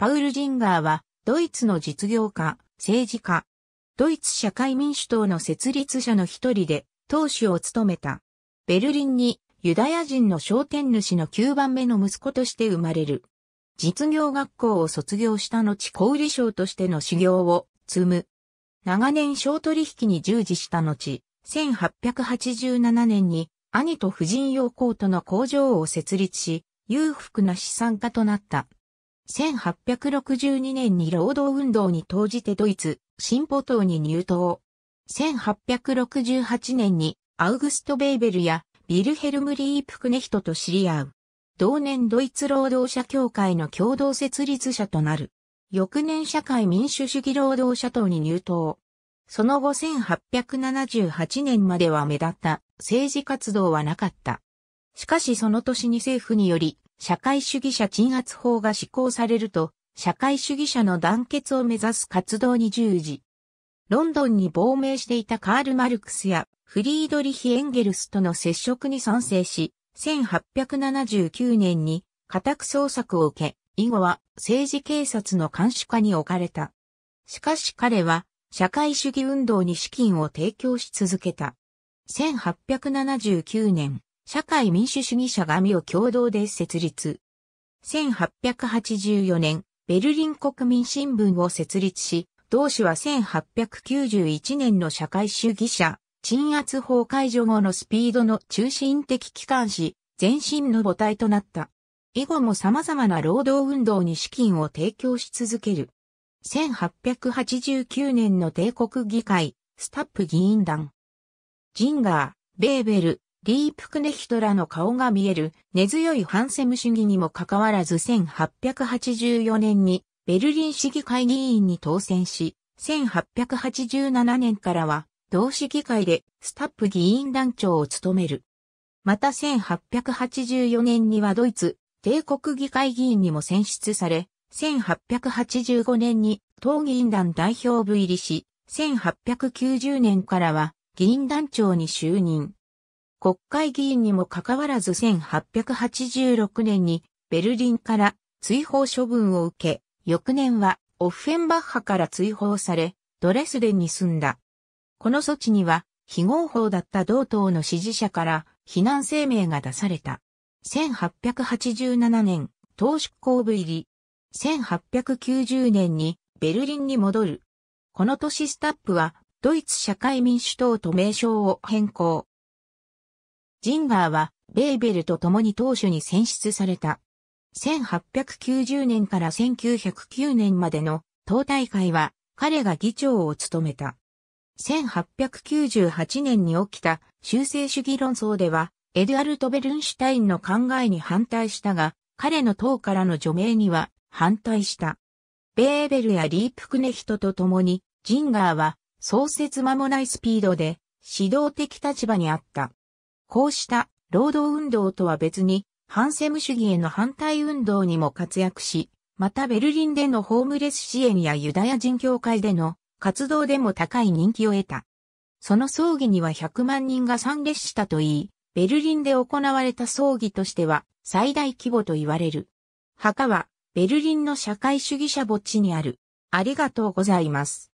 パウル・ジンガーは、ドイツの実業家、政治家、ドイツ社会民主党の設立者の一人で、党首を務めた。ベルリンにユダヤ人の商店主の9番目の息子として生まれる。実業学校を卒業した後小売商としての修行を積む。長年商取引に従事した後、1887年に兄と婦人用コートの工場を設立し、裕福な資産家となった。1862年に労働運動に投じてドイツ、進歩党に入党。1868年にアウグスト・ベーベルやビルヘルム・リープクネヒトと知り合う。同年ドイツ労働者協会の共同設立者となる。翌年社会民主主義労働者党に入党。その後1878年までは目立った政治活動はなかった。しかしその年に政府により社会主義者鎮圧法が施行されると、社会主義者の団結を目指す活動に従事。ロンドンに亡命していたカール・マルクスやフリードリヒ・エンゲルスとの接触に賛成し、1879年に家宅捜索を受け、以後は政治警察の監視下に置かれた。しかし彼は社会主義運動に資金を提供し続けた。1879年、社会民主主義者が身を共同で設立。1884年、ベルリン国民新聞を設立し、同氏は1891年の社会主義者、鎮圧法解除後のスピードの中心的機関し、前身の母体となった。以後も様々な労働運動に資金を提供し続ける。1889年の帝国議会、スタップ議員団。ジンガー、ベーベル、ディープクネヒトラの顔が見える根強いハンセム主義にもかかわらず1884年にベルリン市議会議員に当選し、1887年からは同市議会でスタップ議員団長を務める。また1884年にはドイツ帝国議会議員にも選出され、1885年に党議員団代表部入りし、1890年からは議員団長に就任。国会議員にもかかわらず1886年にベルリンから追放処分を受け、翌年はオッフェンバッハから追放され、ドレスデンに住んだ。この措置には、非合法だった同党の支持者から非難声明が出された。1887年、党執行部入り。1890年にベルリンに戻る。この年スタップはドイツ社会民主党と名称を変更。ジンガーは、ベーベルと共に当初に選出された。1890年から1909年までの党大会は彼が議長を務めた。1898年に起きた修正主義論争では、エドゥアルト・ベルンシュタインの考えに反対したが、彼の党からの除名には反対した。ベーベルやリープクネヒトと共に、ジンガーは創設間もないスピードで指導的立場にあった。こうした労働運動とは別に、ハンセム主義への反対運動にも活躍し、またベルリンでのホームレス支援やユダヤ人協会での活動でも高い人気を得た。その葬儀には100万人が参列したといい、ベルリンで行われた葬儀としては最大規模と言われる。墓はベルリンの社会主義者墓地にある。ありがとうございます。